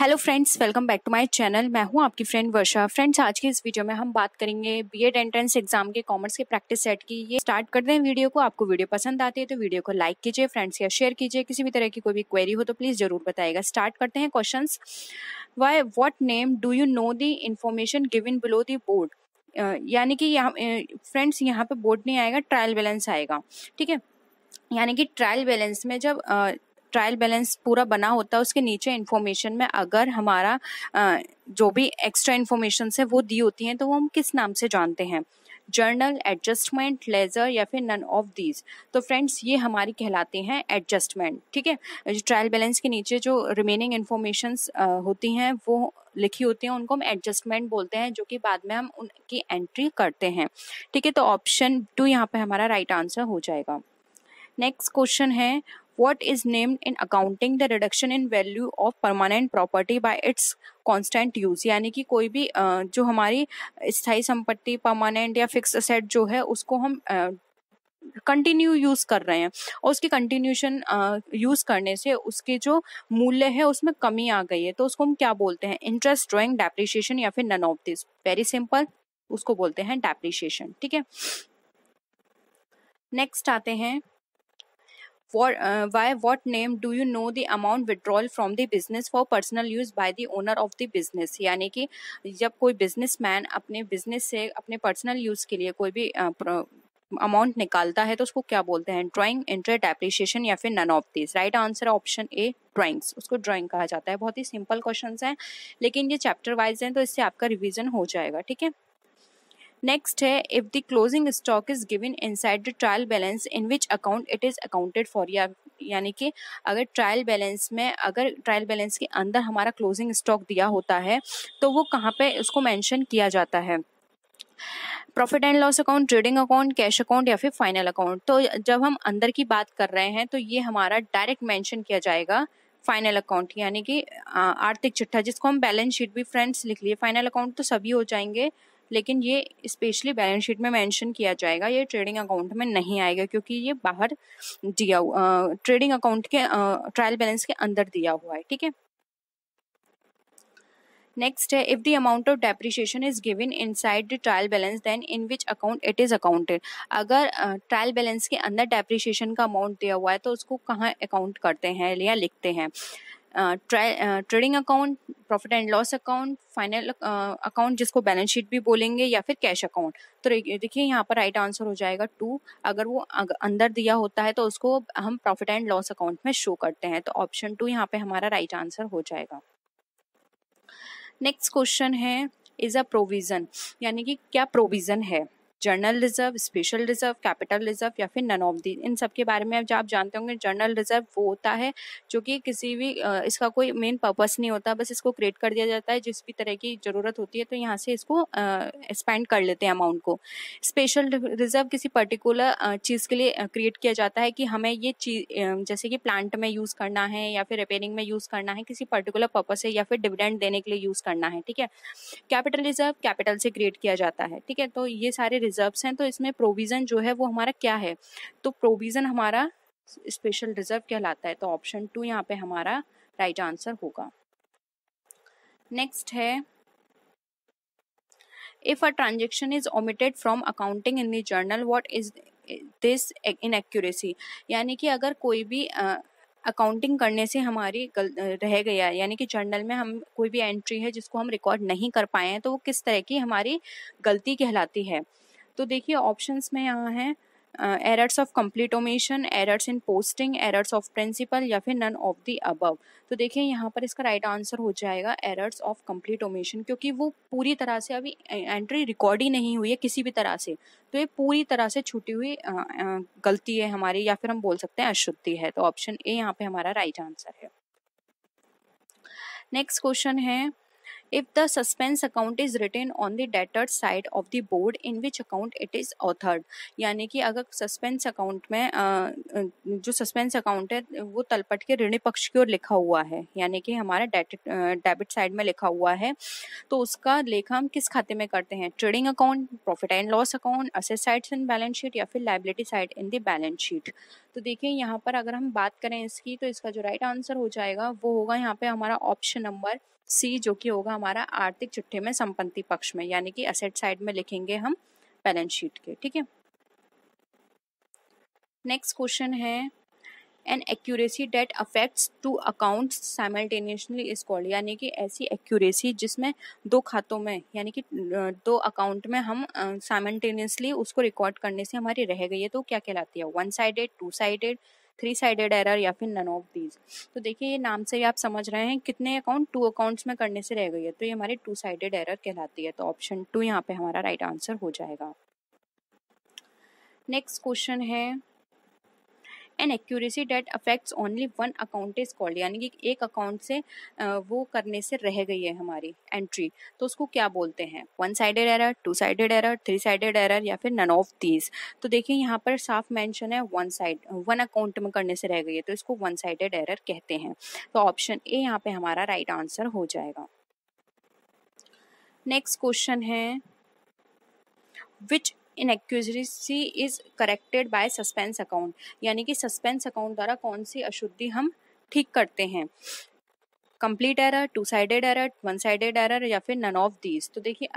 Hello friends welcome back to my channel मैं हूं आपकी फ्रेंड वर्षा फ्रेंड्स आज के इस वीडियो में हम बात करेंगे बीएड एंट्रेंस एग्जाम के कॉमर्स के प्रैक्टिस सेट की ये स्टार्ट कर दें वीडियो को आपको वीडियो पसंद आती है तो वीडियो को लाइक कीजिए फ्रेंड्स या शेयर कीजिए किसी भी तरह की कोई भी क्वेरी हो तो प्लीज़ जरूर बताएगा स्टार्ट करते हैं question by what name do you know the information given below the board यानी कि यहाँ फ्रेंड्स यहाँ पे बोर्ड नहीं आएगा ट्रायल बैलेंस आएगा ठीक है यानी कि ट्रायल बैलेंस में जब uh, ट्रायल बैलेंस पूरा बना होता है उसके नीचे इन्फॉर्मेशन में अगर हमारा जो भी एक्स्ट्रा इन्फॉर्मेशन है वो दी होती हैं तो वो हम किस नाम से जानते हैं जर्नल एडजस्टमेंट लेजर या फिर नन ऑफ दीज तो फ्रेंड्स ये हमारी कहलाते हैं एडजस्टमेंट ठीक है ट्रायल बैलेंस के नीचे जो रिमेनिंग इन्फॉर्मेशन होती हैं वो लिखी होती हैं उनको हम एडजस्टमेंट बोलते हैं जो कि बाद में हम उनकी एंट्री करते हैं ठीक है तो ऑप्शन टू यहाँ पे हमारा राइट right आंसर हो जाएगा नेक्स्ट क्वेश्चन है what is named in accounting the reduction in value of permanent property by its constant use यानी कि कोई भी जो हमारी स्थायी संपत्ति परमानेंट या फिक्स असेट जो है उसको हम कंटिन्यू यूज कर रहे हैं और उसकी कंटिन्यूशन यूज करने से उसके जो मूल्य है उसमें कमी आ गई है तो उसको हम क्या बोलते हैं इंटरेस्ट ड्रॉइंग डेप्रिशिएशन या फिर none of this very simple उसको बोलते हैं डेप्रिशिएशन ठीक है नेक्स्ट आते हैं what, uh, by what name do you know the amount withdrawal from the business for personal use by the owner of the business यानी कि जब कोई businessman अपने बिजनेस से अपने पर्सनल यूज के लिए कोई भी अमाउंट uh, निकालता है तो उसको क्या बोलते हैं ड्राइंग इंटरेट एप्रिशिएशन या फिर none of this right answer option A drawings उसको ड्राइंग कहा जाता है बहुत ही सिंपल क्वेश्चन हैं लेकिन ये चैप्टर वाइज हैं तो इससे आपका रिविजन हो जाएगा ठीक है नेक्स्ट है if the closing stock is given inside the trial balance in which account it is accounted for या यानी कि अगर ट्रायल बैलेंस में अगर ट्रायल बैलेंस के अंदर हमारा क्लोजिंग स्टॉक दिया होता है तो वो कहाँ पे उसको मेंशन किया जाता है profit and loss account trading account cash account या फिर फाइनल अकाउंट तो जब हम अंदर की बात कर रहे हैं तो ये हमारा डायरेक्ट मेंशन किया जाएगा फाइनल अकाउंट यानी कि आर्थिक चिट्ठा जिसको हम बैलेंस शीट भी फ्रेंड्स लिख लिए फाइनल अकाउंट तो सभी हो जाएंगे लेकिन ये स्पेशली बैलेंस शीट में मेंशन किया जाएगा ये ट्रेडिंग अकाउंट में नहीं आएगा क्योंकि ये बाहर दिया ट्रेडिंग अकाउंट के ट्रायल बैलेंस के अंदर दिया हुआ है ठीक है नेक्स्ट है if the amount of depreciation is given inside the trial balance then in which account it is accounted अगर ट्रायल uh, बैलेंस के अंदर डेप्रिशिएशन का अमाउंट दिया हुआ है तो उसको कहाँ अकाउंट करते हैं या लिखते हैं trading account profit and loss account final account जिसको बैलेंस शीट भी बोलेंगे या फिर कैश अकाउंट तो देखिए यहाँ पर राइट आंसर हो जाएगा टू अगर वो अंदर दिया होता है तो उसको हम प्रॉफिट एंड लॉस अकाउंट में शो करते हैं तो ऑप्शन टू यहाँ पे हमारा राइट आंसर हो जाएगा नेक्स्ट क्वेश्चन है इज़ अ प्रोविज़न यानी कि क्या प्रोविज़न है general reserve special reserve capital reserve या फिर नन ऑफ दी इन सब के बारे में आप जानते होंगे जर्नल रिजर्व वो होता है जो कि किसी भी इसका कोई मेन पर्पस नहीं होता बस इसको क्रिएट कर दिया जाता है जिस भी तरह की ज़रूरत होती है तो यहाँ से इसको एक्सपेंड कर लेते हैं अमाउंट को स्पेशल रिजर्व किसी पर्टिकुलर चीज़ के लिए क्रिएट किया जाता है कि हमें ये चीज जैसे कि प्लांट में यूज़ करना है या फिर रिपेयरिंग में यूज़ करना है किसी पर्टिकुलर पर्पज से या फिर डिविडेंड देने के लिए यूज़ करना है ठीक है कैपिटल रिजर्व कैपिटल से क्रिएट किया जाता है ठीक है तो ये सारे रिजर्व्स हैं तो इसमें प्रोविज़न जो है वो हमारा क्या है तो प्रोविज़न हमारा स्पेशल रिजर्व कहलाता है तो ऑप्शन टू यहाँ पे हमारा राइट right आंसर होगा नेक्स्ट है if a transaction is omitted from accounting in the journal what is this inaccuracy यानी कि अगर कोई भी अकाउंटिंग करने से हमारी गल, रह गया यानी कि जर्नल में हम कोई भी एंट्री है जिसको हम रिकॉर्ड नहीं कर पाए हैं तो वो किस तरह की हमारी गलती कहलाती है तो देखिए ऑप्शंस में यहाँ हैं errors of complete omission errors in posting errors of principle या फिर नन ऑफ द अबव तो देखिए यहाँ पर इसका राइट right आंसर हो जाएगा एरर्स ऑफ कंप्लीट ओमेशन क्योंकि वो पूरी तरह से अभी एंट्री रिकॉर्ड ही नहीं हुई है किसी भी तरह से तो ये पूरी तरह से छुटी हुई गलती है हमारी या फिर हम बोल सकते हैं अशुद्धि है तो ऑप्शन ए यहाँ पे हमारा राइट right आंसर है नेक्स्ट क्वेश्चन है if the suspense account is written on the debtor side of the board in which account it is authored यानी कि अगर सस्पेंस अकाउंट में जो सस्पेंस अकाउंट है वो तलपट के ऋण पक्ष की ओर लिखा हुआ है यानी कि हमारा डेबिट साइड में लिखा हुआ है तो उसका लेखा हम किस खाते में करते हैं trading account profit and loss account asset side in balance sheet या फिर liability side in the balance sheet तो देखिए यहाँ पर अगर हम बात करें इसकी तो इसका जो राइट right आंसर हो जाएगा वो होगा यहाँ पे हमारा ऑप्शन नंबर सी जो कि होगा हमारा आर्थिक चिट्ठे में संपत्ति पक्ष में यानी कि असेट साइड में लिखेंगे हम बैलेंस शीट के ठीक है नेक्स्ट क्वेश्चन है an accuracy that affects two accounts simultaneously is called यानी कि ऐसी एक्यूरेसी जिसमें दो खातों में यानी कि दो अकाउंट में हम साइमल्टेनियसली उसको रिकॉर्ड करने से हमारी रह गई है तो क्या कहलाती है one sided two sided three sided error या फिर नन ऑफ दीज तो देखिए ये नाम से ही आप समझ रहे हैं कितने अकाउंट टू अकाउंट्स में करने से रह गई है तो ये हमारी टू साइडेड एरर कहलाती है तो ऑप्शन टू यहाँ पे हमारा राइट right आंसर हो जाएगा नेक्स्ट क्वेश्चन है an accuracy that affects only one account is called यानी कि एक अकाउंट से वो करने से रह गई है हमारी एंट्री तो उसको क्या बोलते हैं one sided error two sided error three sided error या फिर नन ऑफ दीज तो देखिए यहाँ पर साफ मैंशन है वन साइड वन अकाउंट में करने से रह गई है तो इसको वन साइडेड एरर कहते हैं तो ऑप्शन ए यहाँ पे हमारा राइट right आंसर हो जाएगा नेक्स्ट क्वेश्चन है which inaccuracy is corrected by suspense account यानी कि सस्पेंस अकाउंट द्वारा कौन सी अशुद्धि हम ठीक करते हैं complete error two sided error one sided error या फिर नन ऑफ दीज तो देखिए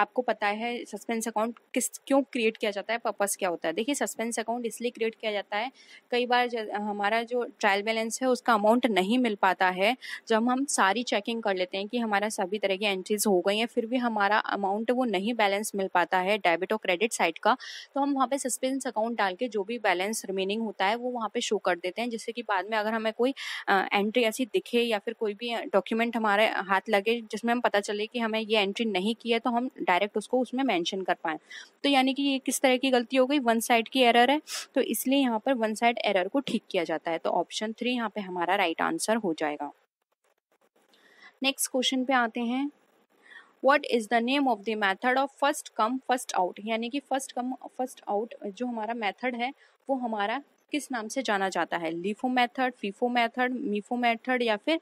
आपको पता है सस्पेंस अकाउंट किस क्यों क्रिएट किया जाता है पर्पस क्या होता है देखिए सस्पेंस अकाउंट इसलिए क्रिएट किया जाता है कई बार हमारा जो ट्रायल बैलेंस है उसका अमाउंट नहीं मिल पाता है जब हम सारी चेकिंग कर लेते हैं कि हमारा सभी तरह की एंट्रीज हो गई हैं फिर भी हमारा अमाउंट वो नहीं बैलेंस मिल पाता है डेबिट और क्रेडिट साइड का तो हम वहाँ पर सस्पेंस अकाउंट डाल के जो भी बैलेंस रिमेनिंग होता है वो वहाँ पर शो कर देते हैं जिससे कि बाद में अगर हमें कोई एंट्री ऐसी दिखे या फिर कोई भी डॉक्यूमेंट हमारे हाथ लगे जिसमें हम पता चले कि हमें ये एंट्री नहीं की है तो हम डायरेक्ट उसको उसमें मेंशन कर पाए तो यानी कि ये किस तरह की गलती हो गई वन साइड की एरर है तो इसलिए यहाँ पर वन साइड एरर को ठीक किया जाता है तो ऑप्शन थ्री यहाँ पे हमारा राइट right आंसर हो जाएगा नेक्स्ट क्वेश्चन पे आते हैं what is the name of the method of first come first out यानी कि फर्स्ट कम फर्स्ट आउट जो हमारा मैथड है वो हमारा किस नाम से जाना जाता है LIFO method FIFO method MIFO method या फिर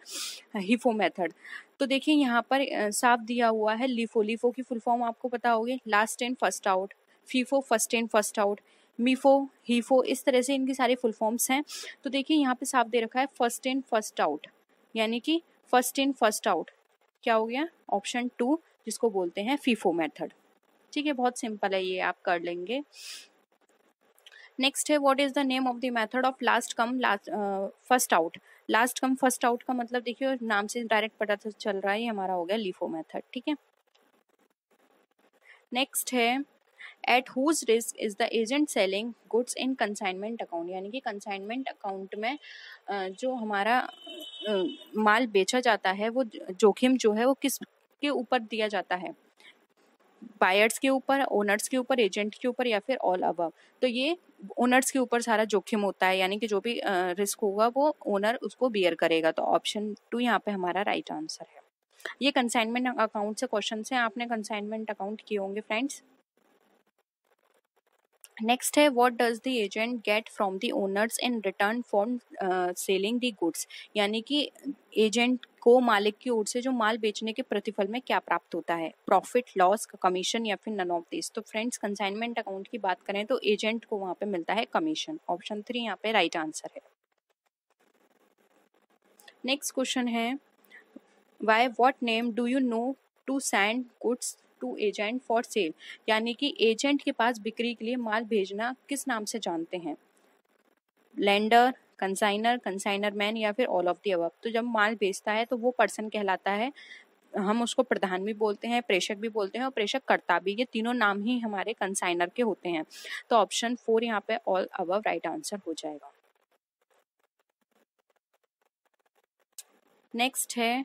हिफो मेथड तो देखिए यहाँ पर साफ दिया हुआ है लिफो लिफो की फुल फॉर्म आपको पता होगी last and first out FIFO first and first out MIFO HIFO इस तरह से इनकी सारी फुल फॉर्म्स हैं तो देखिए यहाँ पे साफ दे रखा है फर्स्ट इन फर्स्ट आउट यानी कि फर्स्ट इन फर्स्ट आउट क्या हो गया ऑप्शन टू जिसको बोलते हैं फीफो मेथड ठीक है बहुत सिंपल है ये आप कर लेंगे नेक्स्ट है what is the name of the method of last come last first out last come first out का मतलब देखिए नाम से डायरेक्ट पता तो चल रहा है हमारा हो गया लिफो मेथड ठीक है नेक्स्ट है at whose risk is the agent selling goods in consignment account यानी कि कंसाइनमेंट अकाउंट में जो हमारा माल बेचा जाता है वो जोखिम जो है वो किस के ऊपर दिया जाता है बायर्स के ऊपर ओनर्स के ऊपर एजेंट के ऊपर या फिर ऑल अबव तो ये ओनर्स के ऊपर सारा जोखिम होता है यानी कि जो भी रिस्क होगा वो ओनर उसको बियर करेगा तो ऑप्शन टू यहाँ पे हमारा राइट आंसर है ये कंसाइनमेंट अकाउंट से क्वेश्चन है आपने कंसाइनमेंट अकाउंट किए होंगे फ्रेंड्स नेक्स्ट है what does the agent get from the owners in return for selling the goods यानी कि एजेंट को मालिक की ओर से जो माल बेचने के प्रतिफल में क्या प्राप्त होता है प्रॉफिट लॉस कमीशन या फिर नन ऑफ दिस तो फ्रेंड्स कंसाइनमेंट अकाउंट की बात करें तो एजेंट को वहां पे मिलता है कमीशन ऑप्शन थ्री यहाँ पे राइट आंसर है नेक्स्ट क्वेश्चन है by what name do you know to send goods to agent for sale यानी कि एजेंट के पास बिक्री के लिए माल भेजना किस नाम से जानते हैं लैंडर कंसाइनर कंसाइनर मैन या फिर ऑल ऑफ दी अबव तो जब माल बेचता है तो वो पर्सन कहलाता है हम उसको प्रधान भी बोलते हैं प्रेषक भी बोलते हैं और प्रेषक कर्ता भी ये तीनों नाम ही हमारे कंसाइनर के होते हैं तो ऑप्शन फोर यहाँ पे ऑल अब राइट आंसर हो जाएगा नेक्स्ट है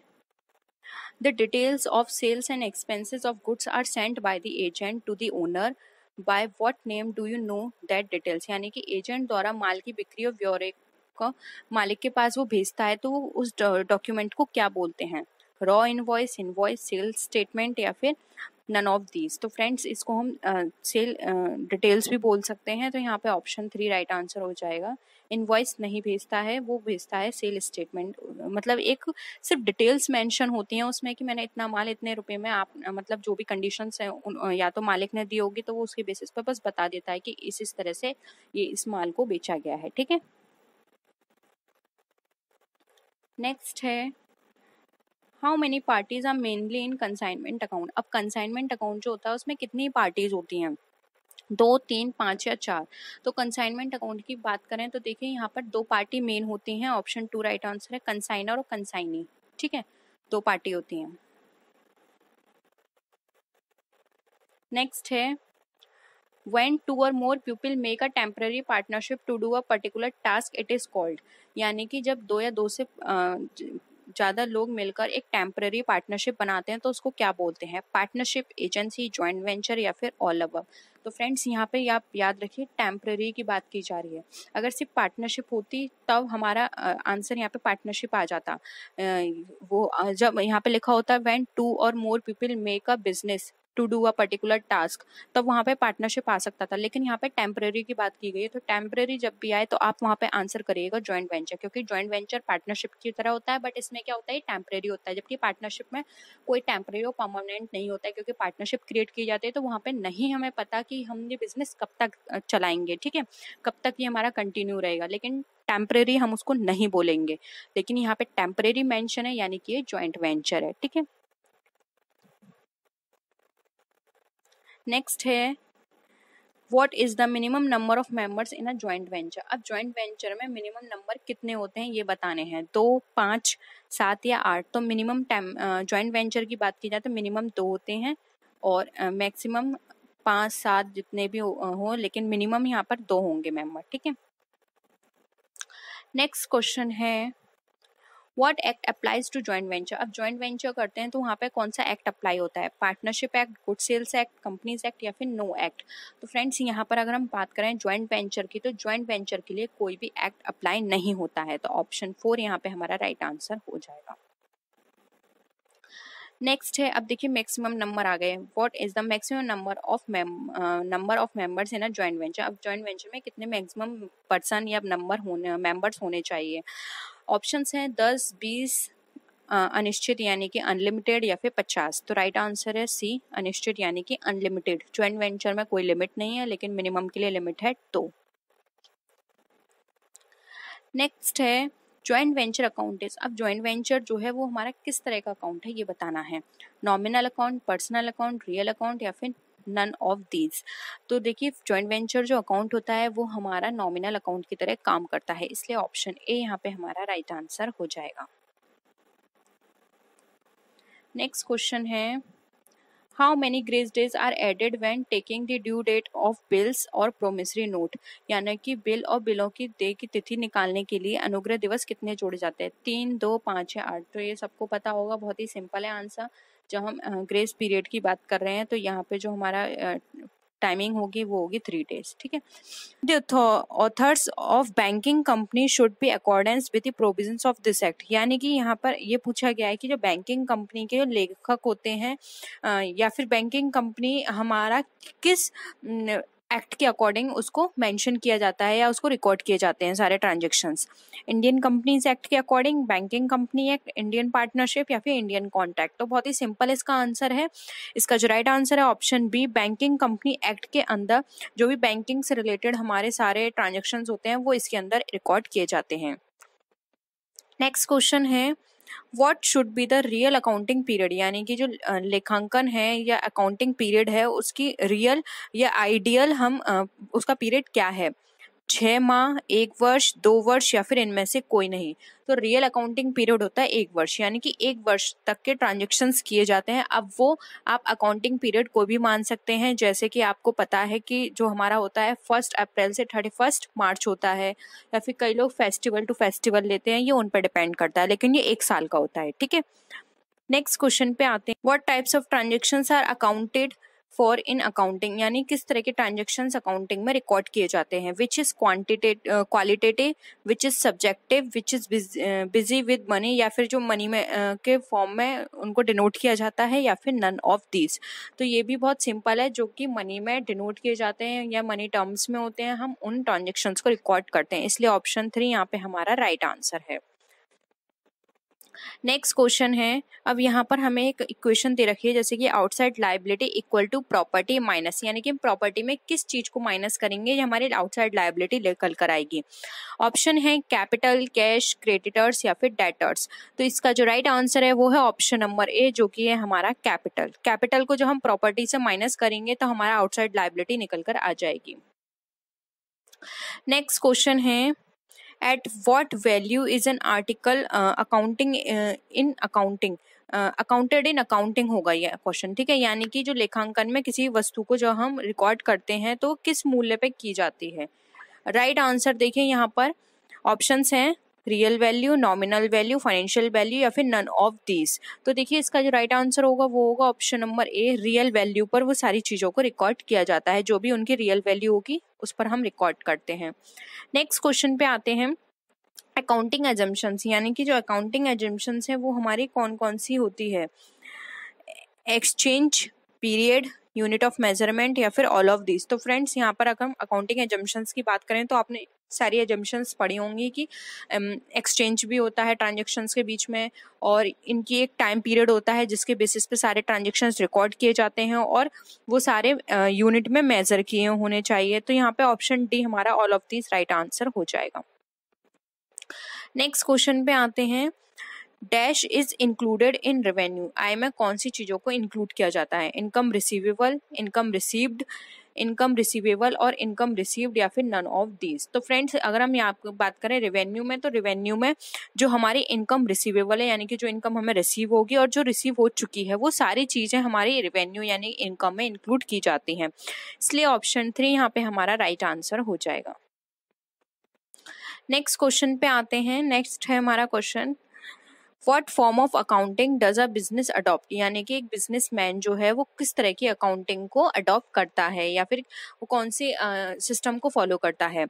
the details of sales and expenses of goods are sent by the agent to the owner by what name do you know that details यानी कि एजेंट द्वारा माल की बिक्री और व्यवहारिक का मालिक के पास वो भेजता है तो वो उस डॉक्यूमेंट को क्या बोलते हैं raw invoice invoice sales statement या फिर नन ऑफ दीज तो फ्रेंड्स इसको हम सेल uh, डिटेल्स uh, भी बोल सकते हैं तो यहाँ पे ऑप्शन थ्री राइट आंसर हो जाएगा इनवॉइस नहीं भेजता है वो भेजता है सेल स्टेटमेंट मतलब एक सिर्फ डिटेल्स मेंशन होती हैं उसमें कि मैंने इतना माल इतने रुपए में आप मतलब जो भी कंडीशन है या तो मालिक ने दी होगी तो वो उसके बेसिस पर बस बता देता है कि इस इस तरह से ये इस माल को बेचा गया है ठीक है नेक्स्ट है how many parties are mainly in consignment account अब कंसाइनमेंट अकाउंट जो होता है उसमें कितनी पार्टीज होती हैं दो तीन पाँच या चार तो कंसाइनमेंट अकाउंट की बात करें तो देखिए यहाँ पर दो पार्टी मेन होती हैं ऑप्शन टू राइट आंसर है कंसाइनर और कंसाइनी ठीक है दो पार्टी होती हैं नेक्स्ट है when two or more people make a temporary partnership to do a particular task it is called यानी कि जब दो या दो से ज़्यादा लोग मिलकर एक टेम्पररी पार्टनरशिप बनाते हैं तो उसको क्या बोलते हैं पार्टनरशिप एजेंसी ज्वाइंट वेंचर या फिर ऑल अब तो फ्रेंड्स यहाँ पे आप याद रखिए टेम्पररी की बात की जा रही है अगर सिर्फ पार्टनरशिप होती तब हमारा आंसर यहाँ पे पार्टनरशिप आ जाता वो जब यहाँ पे लिखा होता है when two or more people make a business to do a particular task तब वहाँ पे पार्टनरशिप आ सकता था लेकिन यहाँ पे टेम्प्रेरी की बात की गई है तो टेम्प्रेरी जब भी आए तो आप वहाँ पे आंसर करिएगा ज्वाइंट वेंचर क्योंकि ज्वाइंट वेंचर पार्टनरशिप की तरह होता है बट इसमें क्या होता है टेम्प्रेरी होता है जबकि पार्टनरशिप में कोई टेम्प्रेरी और परमानेंट नहीं होता है क्योंकि पार्टनरशिप क्रिएट की जाती है तो वहाँ पे नहीं हमें पता कि हम ये बिजनेस कब तक चलाएंगे ठीक है कब तक ये हमारा कंटिन्यू रहेगा लेकिन टेम्प्रेरी हम उसको नहीं बोलेंगे लेकिन यहाँ पे टेम्प्रेरी मेंशन है यानी कि ये ज्वाइंट वेंचर है ठीक है नेक्स्ट है what is the minimum number of members in a joint venture अब ज्वाइंट वेंचर में मिनिमम नंबर कितने होते हैं ये बताने हैं दो पाँच सात या आठ तो मिनिमम टाइम ज्वाइंट वेंचर की बात की जाए तो मिनिमम दो होते हैं और मैक्सिमम पाँच सात जितने भी हो, लेकिन मिनिमम यहाँ पर दो होंगे मेम्बर ठीक है नेक्स्ट क्वेश्चन है what act applies to joint venture अब ज्वाइंट वेंचर करते हैं तो वहाँ पे कौन सा एक्ट अप्लाई होता है partnership act good sales act companies act या फिर नो एक्ट तो फ्रेंड्स यहाँ पर अगर हम बात करें ज्वाइंट वेंचर की तो ज्वाइंट वेंचर के लिए कोई भी एक्ट अप्लाई नहीं होता है तो ऑप्शन फोर यहाँ पे हमारा राइट right आंसर हो जाएगा नेक्स्ट है अब देखिए मैक्सिमम नंबर आ गए what is the maximum number of number of members in a joint venture अब जॉइंट वेंचर में कितने मैक्सिमम पर्सन या नंबर होने मेंबर्स होने चाहिए ऑप्शन हैं दस बीस अनिश्चित यानी कि अनलिमिटेड या फिर पचास तो राइट आंसर है सी अनिश्चित यानी कि अनलिमिटेड ज्वाइंट वेंचर में कोई लिमिट नहीं है लेकिन मिनिमम के लिए लिमिट है तो. नेक्स्ट है ज्वाइंट वेंचर अकाउंट इज अब ज्वाइंट वेंचर जो है वो हमारा किस तरह का अकाउंट है ये बताना है nominal account personal account real account या फिर नन ऑफ दीज तो देखिए जॉइंट वेंचर जो अकाउंट होता है वो हमारा नॉमिनल अकाउंट की तरह काम करता है इसलिए ऑप्शन ए यहाँ पे हमारा राइट right आंसर हो जाएगा नेक्स्ट क्वेश्चन है how many grace days are added when taking the due date of bills और प्रोमिसरी नोट यानी कि बिल और बिलों की डे की तिथि निकालने के लिए अनुग्रह दिवस कितने जोड़े जाते हैं तीन दो पाँच या आठ तो ये सबको पता होगा बहुत ही सिंपल है आंसर जब हम ग्रेस पीरियड की बात कर रहे हैं तो यहाँ पे जो हमारा टाइमिंग होगी वो होगी थ्री डेज ठीक है the authors of banking company should be accordance with the provision of this act यानी कि यहाँ पर ये पूछा गया है कि जो बैंकिंग कंपनी के लेखक होते हैं या फिर बैंकिंग कंपनी हमारा किस एक्ट के अकॉर्डिंग उसको मेंशन किया जाता है या उसको रिकॉर्ड किए जाते हैं सारे ट्रांजेक्शन्स इंडियन कंपनीज एक्ट के according banking company act Indian partnership या फिर इंडियन कॉन्टैक्ट तो बहुत ही सिंपल इसका आंसर है इसका जो राइट आंसर है option B banking company act के अंदर जो भी बैंकिंग से रिलेटेड हमारे सारे ट्रांजेक्शन होते हैं वो इसके अंदर रिकॉर्ड किए जाते हैं नेक्स्ट क्वेश्चन है what should be the real accounting period यानी कि जो लेखांकन है या अकाउंटिंग पीरियड है उसकी रियल या आइडियल हम उसका पीरियड क्या है छः माह एक वर्ष दो वर्ष या फिर इनमें से कोई नहीं तो रियल अकाउंटिंग पीरियड होता है एक वर्ष यानी कि एक वर्ष तक के ट्रांजेक्शन्स किए जाते हैं अब वो आप अकाउंटिंग पीरियड को भी मान सकते हैं जैसे कि आपको पता है कि जो हमारा होता है फर्स्ट अप्रैल से थर्टी फर्स्ट मार्च होता है या फिर कई लोग फेस्टिवल टू फेस्टिवल लेते हैं ये उन पर डिपेंड करता है लेकिन ये एक साल का होता है ठीक है नेक्स्ट क्वेश्चन पे आते हैं what types of transaction are accounted for in accounting यानी किस तरह के ट्रांजेक्शन अकाउंटिंग में रिकॉर्ड किए जाते हैं which is quantitative qualitative which is subjective which is busy with money या फिर जो मनी में uh, के फॉर्म में उनको डिनोट किया जाता है या फिर नन ऑफ दीज तो ये भी बहुत सिंपल है जो कि मनी में डिनोट किए जाते हैं या मनी टर्म्स में होते हैं हम उन ट्रांजेक्शन्स को रिकॉर्ड करते हैं इसलिए ऑप्शन थ्री यहाँ पे हमारा राइट right आंसर है नेक्स्ट क्वेश्चन है अब यहाँ पर हमें एक इक्वेशन दे रखी है जैसे कि outside liability equal to property minus यानी कि हम प्रॉपर्टी में किस चीज़ को माइनस करेंगे ये हमारी आउटसाइड लाइबिलिटी निकल कर आएगी ऑप्शन है कैपिटल कैश क्रेडिटर्स या फिर डेटर्स तो इसका जो राइट right आंसर है वो है ऑप्शन नंबर ए जो कि है हमारा कैपिटल कैपिटल को जो हम प्रॉपर्टी से माइनस करेंगे तो हमारा आउटसाइड लाइबिलिटी निकल कर आ जाएगी नेक्स्ट क्वेश्चन है at what value is an article accounting in accounting accounted in accounting होगा ये क्वेश्चन ठीक है यानी कि जो लेखांकन में किसी वस्तु को जो हम रिकॉर्ड करते हैं तो किस मूल्य पे की जाती है राइट right आंसर देखिए यहाँ पर ऑप्शंस हैं real value nominal value financial value या फिर नन ऑफ दीज तो देखिए इसका जो राइट आंसर होगा वो होगा option number A real value पर वो सारी चीज़ों को रिकॉर्ड किया जाता है जो भी उनकी रियल वैल्यू होगी उस पर हम रिकॉर्ड करते हैं नेक्स्ट क्वेश्चन पे आते हैं अकाउंटिंग एजम्पन्स यानी कि जो अकाउंटिंग एजम्पन्स हैं वो हमारी कौन कौन सी होती है exchange period unit of measurement या फिर ऑल ऑफ दिस तो फ्रेंड्स यहाँ पर अगर हम अकाउंटिंग एजम्पन्स की बात करें तो आपने सारी एजम्पन्स पड़ी होंगी कि एक्सचेंज um, भी होता है ट्रांजेक्शन्स के बीच में और इनकी एक टाइम पीरियड होता है जिसके बेसिस पे सारे ट्रांजेक्शन्स रिकॉर्ड किए जाते हैं और वो सारे यूनिट uh, में मेज़र किए होने चाहिए तो यहाँ पे ऑप्शन डी हमारा all of this right answer हो जाएगा नेक्स्ट क्वेश्चन पे आते हैं dash is included in revenue आई में कौन सी चीज़ों को इंक्लूड किया जाता है income receivable income received income receivable और इनकम रिसीव्ड या फिर नन ऑफ दीज तो फ्रेंड्स अगर हम यहाँ बात करें रेवेन्यू में तो रेवेन्यू में जो हमारी इनकम रिसीवेबल है यानी कि जो इनकम हमें रिसीव होगी और जो रिसीव हो चुकी है वो सारी चीज़ें हमारी रेवेन्यू यानी इनकम में इंक्लूड की जाती हैं इसलिए ऑप्शन थ्री यहाँ पर हमारा राइट आंसर हो जाएगा नेक्स्ट क्वेश्चन पे आते हैं नेक्स्ट है हमारा question what form of accounting does a business adopt यानी कि एक बिजनेसमैन जो है वो किस तरह की अकाउंटिंग को अडॉप्ट करता है या फिर वो कौन से सिस्टम को फॉलो करता है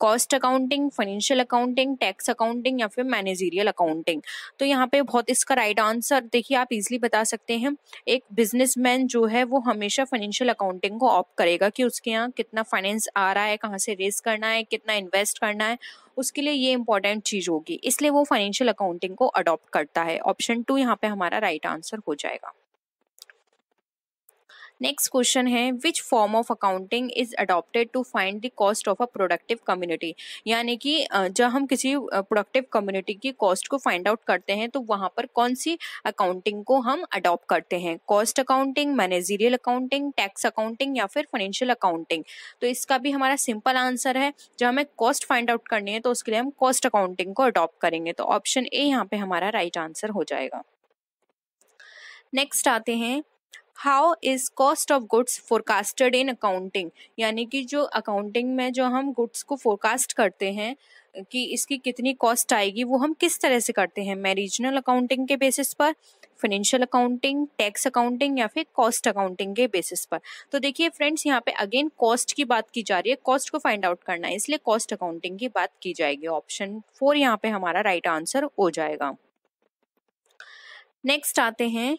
cost accounting financial accounting tax accounting या फिर मैनेजीरियल अकाउंटिंग तो यहाँ पे बहुत इसका राइट आंसर देखिए आप इजिली बता सकते हैं एक बिजनेसमैन जो है वो हमेशा फाइनेंशियल अकाउंटिंग को ऑप्ट करेगा कि उसके यहाँ कितना फाइनेंस आ रहा है कहाँ से रेस करना है कितना इन्वेस्ट करना है उसके लिए ये इंपॉर्टेंट चीज़ होगी इसलिए वो फाइनेंशियल अकाउंटिंग को अडॉप्ट करता है ऑप्शन टू यहाँ पे हमारा राइट right आंसर हो जाएगा नेक्स्ट क्वेश्चन है which form of accounting is adopted to find the cost of a productive community यानी कि जब हम किसी प्रोडक्टिव कम्युनिटी की कॉस्ट को फाइंड आउट करते हैं तो वहाँ पर कौन सी अकाउंटिंग को हम अडॉप्ट करते हैं cost accounting managerial accounting tax accounting या फिर फाइनेंशियल अकाउंटिंग तो इसका भी हमारा सिंपल आंसर है जब हमें कॉस्ट फाइंड आउट करनी है तो उसके लिए हम कॉस्ट अकाउंटिंग को अडॉप्ट करेंगे तो ऑप्शन ए यहाँ पे हमारा राइट right आंसर हो जाएगा नेक्स्ट आते हैं how is cost of goods forecasted in accounting यानी कि जो अकाउंटिंग में जो हम गुड्स को फोरकास्ट करते हैं कि इसकी कितनी कॉस्ट आएगी वो हम किस तरह से करते हैं मैं रीजनल अकाउंटिंग के बेसिस पर फाइनेंशियल अकाउंटिंग टैक्स अकाउंटिंग या फिर कॉस्ट अकाउंटिंग के बेसिस पर तो देखिए फ्रेंड्स यहाँ पे अगेन कॉस्ट की बात की जा रही है कॉस्ट को फाइंड आउट करना है इसलिए कॉस्ट अकाउंटिंग की बात की जाएगी ऑप्शन फोर यहाँ पे हमारा राइट right आंसर हो जाएगा नेक्स्ट आते हैं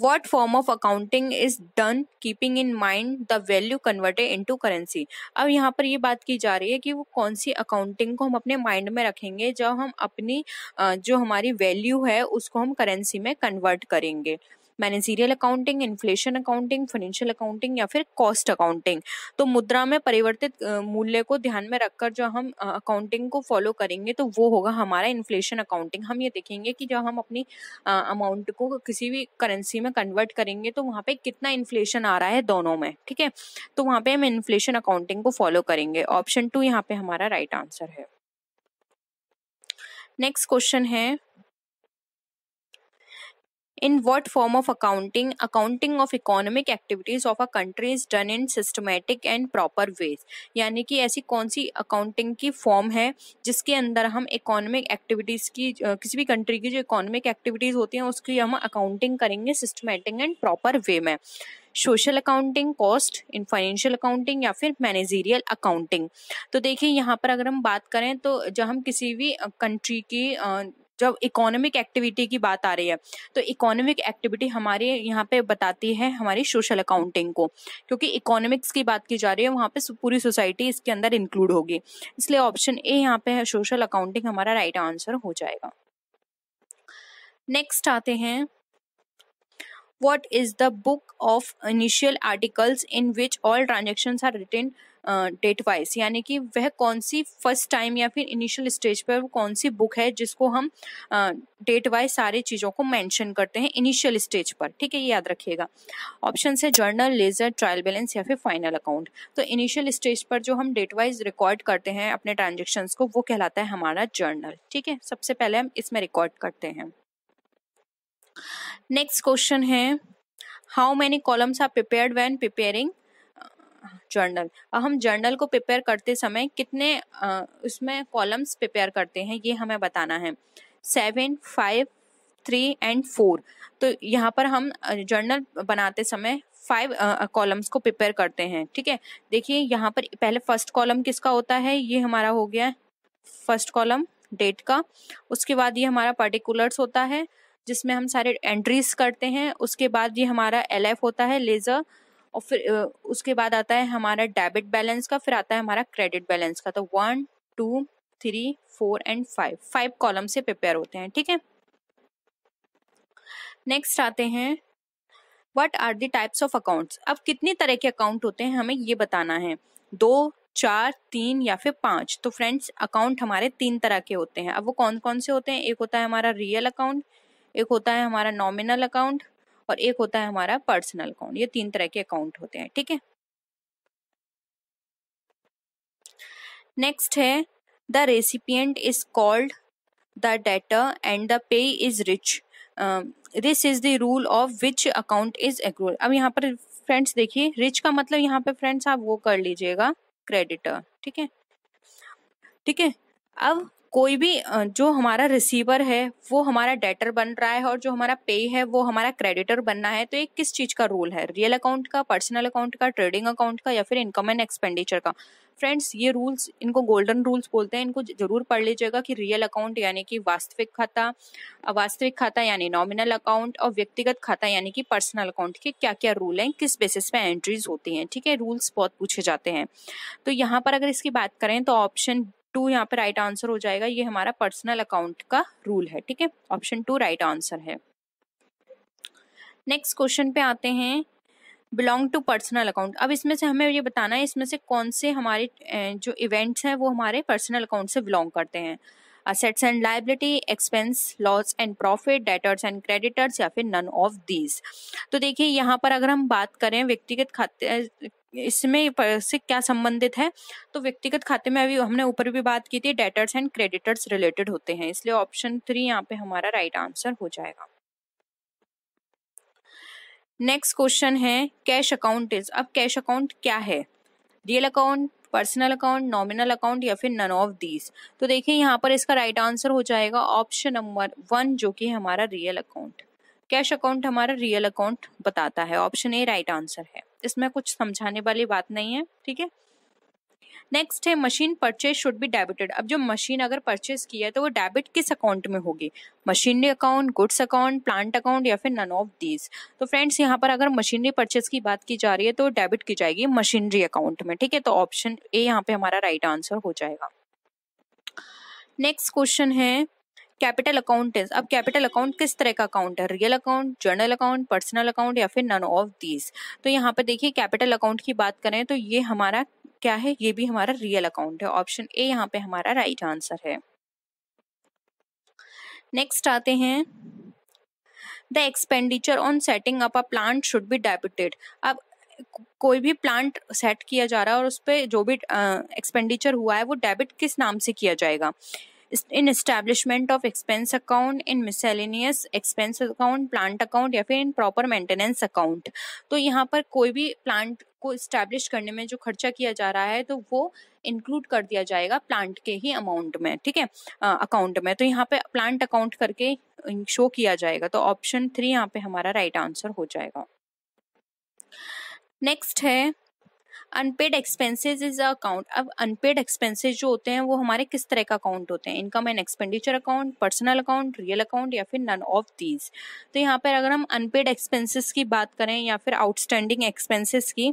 form of accounting is done keeping in mind the value converted into currency अब यहाँ पर ये बात की जा रही है कि वो कौन सी अकाउंटिंग को हम अपने माइंड में रखेंगे जब हम अपनी जो हमारी वैल्यू है उसको हम करेंसी में कन्वर्ट करेंगे managerial accounting inflation accounting financial accounting या फिर कॉस्ट अकाउंटिंग तो मुद्रा में परिवर्तित मूल्य को ध्यान में रखकर जो हम अकाउंटिंग को फॉलो करेंगे तो वो होगा हमारा इन्फ्लेशन अकाउंटिंग हम ये देखेंगे कि जब हम अपनी अमाउंट को किसी भी करेंसी में कन्वर्ट करेंगे तो वहाँ पे कितना इन्फ्लेशन आ रहा है दोनों में ठीक है तो वहाँ पे हम इन्फ्लेशन अकाउंटिंग को फॉलो करेंगे ऑप्शन टू यहाँ पे हमारा राइट right आंसर है नेक्स्ट क्वेश्चन है in what form of accounting accounting of economic activities of a country is done in systematic and proper ways यानी कि ऐसी कौन सी अकाउंटिंग की फॉर्म है जिसके अंदर हम इकोनॉमिक एक्टिविटीज़ की किसी भी कंट्री की जो इकोनॉमिक एक्टिविटीज़ होती हैं उसकी हम अकाउंटिंग करेंगे सिस्टमेटिक एंड प्रॉपर वे में social accounting cost in financial accounting या फिर मैनेजीरियल अकाउंटिंग तो देखिए यहाँ पर अगर हम बात करें तो जब हम किसी भी कंट्री की जब इकोनॉमिक एक्टिविटी की बात आ रही है तो इकोनॉमिक एक्टिविटी हमारे यहाँ पे बताती है हमारी सोशल अकाउंटिंग को क्योंकि इकोनॉमिक्स की बात की जा रही है वहाँ पे पूरी सोसाइटी इसके अंदर इंक्लूड होगी इसलिए ऑप्शन ए यहाँ पे है सोशल अकाउंटिंग हमारा राइट right आंसर हो जाएगा नेक्स्ट आते हैं what is the book of initial articles in which all transaction are written date wise यानी कि वह कौन सी फर्स्ट टाइम या फिर इनिशियल स्टेज पर वो कौन सी बुक है जिसको हम डेट वाइज सारे चीज़ों को मेंशन करते हैं इनिशियल स्टेज पर ठीक है ये याद रखिएगा ऑप्शन है जर्नल लेजर ट्रायल बैलेंस या फिर फाइनल अकाउंट तो इनिशियल स्टेज पर जो हम डेट वाइज रिकॉर्ड करते हैं अपने ट्रांजेक्शन को वो कहलाता है हमारा जर्नल ठीक है सबसे पहले हम इसमें रिकॉर्ड करते हैं नेक्स्ट क्वेश्चन है how many columns are prepare when preparing journal अब हम जर्नल को प्रिपेयर करते समय कितने उसमें कॉलम्स प्रिपेयर करते हैं ये हमें बताना है seven five three and four तो यहाँ पर हम जर्नल बनाते समय फाइव कॉलम्स को प्रिपेयर करते हैं ठीक है देखिए यहाँ पर पहले फर्स्ट कॉलम किसका होता है ये हमारा हो गया फर्स्ट कॉलम डेट का उसके बाद ये हमारा पर्टिकुलर्स होता है जिसमें हम सारे एंट्रीज करते हैं उसके बाद ये हमारा एल होता है लेज़र और फिर उसके बाद आता है हमारा डेबिट बैलेंस का फिर आता है हमारा क्रेडिट बैलेंस का तो one two three four and five five column से प्रिपेयर होते हैं ठीक है नेक्स्ट आते हैं what are the types of accounts अब कितने तरह के अकाउंट होते हैं हमें ये बताना है दो चार तीन या फिर पांच तो फ्रेंड्स अकाउंट हमारे तीन तरह के होते हैं अब वो कौन कौन से होते हैं एक होता है हमारा रियल अकाउंट एक होता है हमारा नॉमिनल अकाउंट और एक होता है हमारा पर्सनल अकाउंट ये तीन तरह के अकाउंट होते हैं ठीक है नेक्स्ट है the recipient is called the debtor and the pay is rich this is the rule of which account is एग्रोल अब यहाँ पर फ्रेंड्स देखिए रिच का मतलब यहाँ पे फ्रेंड्स आप वो कर लीजिएगा क्रेडिटर ठीक है ठीक है अब कोई भी जो हमारा रिसीवर है वो हमारा डेटर बन रहा है और जो हमारा पे है वो हमारा क्रेडिटर बनना है तो एक किस चीज़ का रूल है रियल अकाउंट का पर्सनल अकाउंट का ट्रेडिंग अकाउंट का या फिर इनकम एंड एक्सपेंडिचर का फ्रेंड्स ये रूल्स इनको गोल्डन रूल्स बोलते हैं इनको जरूर पढ़ लीजिएगा कि रियल अकाउंट यानी कि वास्तविक खाता वास्तविक खाता यानी नॉमिनल अकाउंट और व्यक्तिगत खाता यानी कि पर्सनल अकाउंट के क्या क्या रूल हैं किस बेसिस पे एंट्रीज होती हैं ठीक है रूल्स बहुत पूछे जाते हैं तो यहाँ पर अगर इसकी बात करें तो ऑप्शन टू यहाँ पे राइट आंसर हो जाएगा ये हमारा पर्सनल अकाउंट का रूल है ठीक है ऑप्शन टू राइट आंसर है नेक्स्ट क्वेश्चन पे आते हैं बिलोंग टू पर्सनल अकाउंट अब इसमें से हमें ये बताना है इसमें से कौन से हमारे जो इवेंट्स हैं वो हमारे पर्सनल अकाउंट से बिलोंग करते हैं assets and liability expense loss and profit debtors and creditors या फिर नन ऑफ दीज तो देखिए यहाँ पर अगर हम बात करें व्यक्तिगत खाते इसमें से क्या संबंधित है तो व्यक्तिगत खाते में अभी हमने ऊपर भी बात की थी डेटर्स एंड क्रेडिटर्स रिलेटेड होते हैं इसलिए ऑप्शन थ्री यहाँ पे हमारा राइट आंसर हो जाएगा नेक्स्ट क्वेश्चन है कैश अकाउंट इज अब कैश अकाउंट क्या है real account personal account nominal account या फिर नन ऑफ दीज तो देखिए यहाँ पर इसका राइट right आंसर हो जाएगा ऑप्शन नंबर वन जो कि हमारा रियल अकाउंट कैश अकाउंट हमारा रियल अकाउंट बताता है ऑप्शन ए राइट आंसर है इसमें कुछ समझाने वाली बात नहीं है ठीक है नेक्स्ट है machine purchase should be debited अब जो मशीन अगर परचेज किया है तो वो डेबिट किस अकाउंट में होगी machinery account goods account plant account या फिर नन ऑफ दीज तो फ्रेंड्स यहाँ पर अगर मशीनरी परचेज की बात की जा रही है तो डेबिट की जाएगी मशीनरी अकाउंट में ठीक है तो ऑप्शन ए यहाँ पे हमारा राइट right आंसर हो जाएगा नेक्स्ट क्वेश्चन है कैपिटल इज अब कैपिटल अकाउंट किस तरह का अकाउंट है real account journal account personal account या फिर नन ऑफ दीज तो यहाँ पर देखिए कैपिटल अकाउंट की बात करें तो ये हमारा क्या है ये भी हमारा रियल अकाउंट है ऑप्शन ए यहाँ पे हमारा राइट right आंसर है नेक्स्ट आते हैं the expenditure on setting up a plant should be debited अब कोई भी प्लांट सेट किया जा रहा है और उस पर जो भी एक्सपेंडिचर uh, हुआ है वो डेबिट किस नाम से किया जाएगा in establishment of expense account in miscellaneous expense account plant account या फिर इन प्रॉपर मेंटेनेंस अकाउंट तो यहाँ पर कोई भी प्लांट को इस्टेब्लिश करने में जो खर्चा किया जा रहा है तो वो इंक्लूड कर दिया जाएगा प्लांट के ही अमाउंट में ठीक है अकाउंट में तो यहाँ पे प्लांट अकाउंट करके शो किया जाएगा तो ऑप्शन थ्री यहाँ पे हमारा राइट right आंसर हो जाएगा नेक्स्ट है अनपेड एक्सपेंसेस इज अकाउंट अब अनपेड एक्सपेंसेस जो होते हैं वो हमारे किस तरह का अकाउंट होते हैं income and expenditure account personal account real account या फिर नन ऑफ दीज तो यहाँ पर अगर हम अनपेड एक्सपेंसेस की बात करें या फिर आउटस्टैंडिंग एक्सपेंसेस की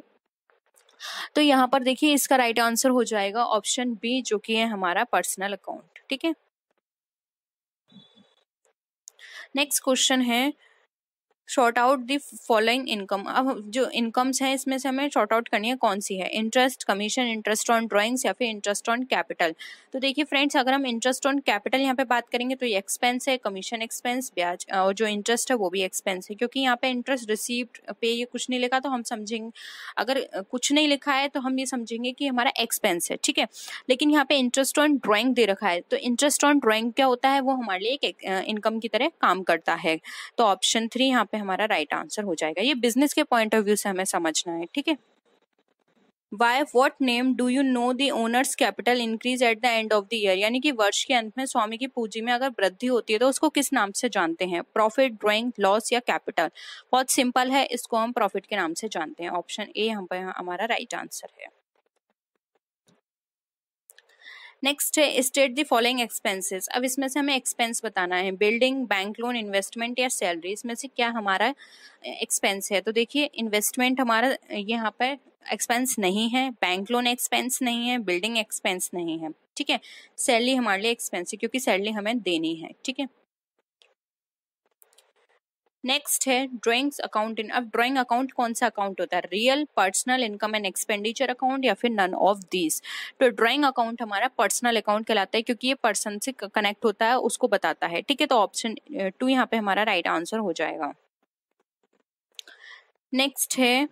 तो यहाँ पर देखिए इसका राइट आंसर हो जाएगा ऑप्शन बी जो कि है हमारा पर्सनल अकाउंट ठीक है नेक्स्ट क्वेश्चन है sort out the following income अब जो इनकम्स हैं इसमें से हमें शॉर्ट आउट करनी है कौन सी है interest commission interest on drawings या फिर इंटरेस्ट ऑन कैपिटल तो देखिए फ्रेंड्स अगर हम इंटरेस्ट ऑन कैपिटल यहाँ पे बात करेंगे तो ये एक्सपेंस है कमीशन एक्सपेंस ब्याज और जो इंटरेस्ट है वो भी एक्सपेंस है क्योंकि यहाँ पे इंटरेस्ट रिसीव्ड पे ये कुछ नहीं लिखा तो हम समझेंगे अगर कुछ नहीं लिखा है तो हम ये समझेंगे कि हमारा एक्सपेंस है ठीक है लेकिन यहाँ पे इंटरेस्ट ऑन ड्राइंग दे रखा है तो इंटरेस्ट ऑन ड्राइंग क्या होता है वो हमारे लिए एक इनकम की तरह काम करता है तो ऑप्शन थ्री यहाँ पे हमारा राइट right आंसर हो जाएगा ये बिजनेस के पॉइंट ऑफ व्यू से हमें समझना है ठीक है by what name do you know the owners capital increase at the end of the year यानी कि वर्ष के अंत में स्वामी की पूंजी में अगर वृद्धि होती है तो उसको किस नाम से जानते हैं प्रॉफिट ड्रॉइंग लॉस या कैपिटल बहुत सिंपल है इसको हम प्रॉफिट के नाम से जानते हैं ऑप्शन ए हम हमारा राइट right आंसर है नेक्स्ट है स्टेट द फॉलोइंग एक्सपेंसेस अब इसमें से हमें एक्सपेंस बताना है बिल्डिंग बैंक लोन इन्वेस्टमेंट या सैलरी इसमें से क्या हमारा एक्सपेंस uh, है तो देखिए इन्वेस्टमेंट हमारा uh, यहाँ पर एक्सपेंस नहीं है बैंक लोन एक्सपेंस नहीं है बिल्डिंग एक्सपेंस नहीं है ठीक है सैलरी हमारे लिए एक्सपेंस है क्योंकि सैलरी हमें देनी है ठीक है नेक्स्ट है ड्रॉइंग्स अकाउंट इन अब ड्रॉइंग अकाउंट कौन सा अकाउंट होता है real personal income and expenditure account या फिर नन ऑफ दीज तो ड्रॉइंग अकाउंट हमारा पर्सनल अकाउंट कहलाता है क्योंकि ये पर्सन से कनेक्ट होता है उसको बताता है ठीक है तो ऑप्शन टू यहाँ पे हमारा राइट right आंसर हो जाएगा नेक्स्ट है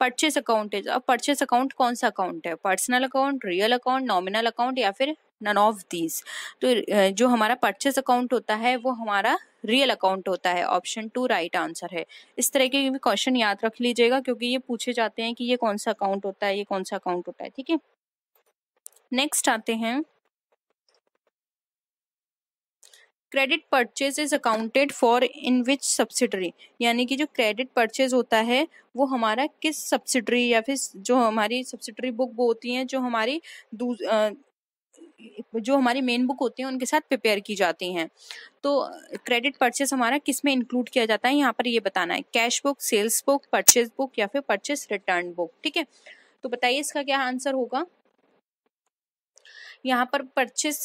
परचेस अकाउंट इज अब परचेस अकाउंट कौन सा अकाउंट है personal account real account nominal account या फिर नन ऑफ दीज तो जो हमारा परचेस अकाउंट होता है वो हमारा रियल अकाउंट होता है ऑप्शन टू राइट आंसर है इस तरह के भी क्वेश्चन याद रख लीजिएगा क्योंकि ये पूछे जाते हैं कि ये कौन सा अकाउंट होता है ये कौन सा अकाउंट होता है ठीक है नेक्स्ट आते हैं credit purchase is accounted for in which subsidiary यानी कि जो क्रेडिट परचेज होता है वो हमारा किस सब्सिडरी या फिर जो हमारी सब्सिडरी बुक होती हैं जो हमारी जो हमारी मेन बुक होती है उनके साथ प्रिपेयर की जाती हैं तो क्रेडिट परचेस हमारा किस में इंक्लूड किया जाता है यहाँ पर ये बताना है cash book sales book purchase book या फिर परचेस रिटर्न बुक ठीक है तो बताइए इसका क्या आंसर होगा यहाँ पर परचेस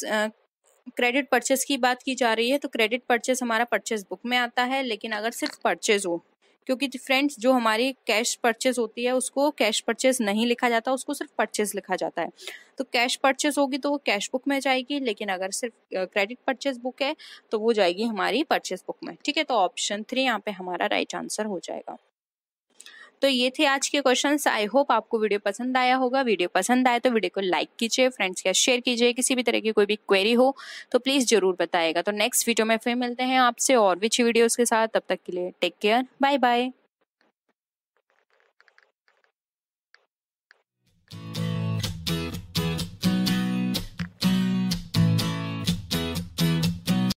क्रेडिट परचेस की बात की जा रही है तो क्रेडिट परचेस हमारा परचेस बुक में आता है लेकिन अगर सिर्फ परचेज हो क्योंकि फ्रेंड्स जो हमारी कैश परचेज होती है उसको कैश परचेज नहीं लिखा जाता उसको सिर्फ परचेज लिखा जाता है तो कैश परचेज होगी तो वो कैश बुक में जाएगी लेकिन अगर सिर्फ क्रेडिट परचेज बुक है तो वो जाएगी हमारी परचेज बुक में ठीक है तो ऑप्शन थ्री यहाँ पे हमारा राइट आंसर हो जाएगा तो ये थे आज के क्वेश्चन आई होप आपको वीडियो पसंद आया होगा वीडियो पसंद आए तो वीडियो को लाइक कीजिए फ्रेंड्स के शेयर कीजिए किसी भी तरह की कोई भी क्वेरी हो तो प्लीज़ ज़रूर बताएगा तो नेक्स्ट वीडियो में फिर मिलते हैं आपसे और भी अच्छी वीडियोज़ के साथ तब तक के लिए टेक केयर बाय बाय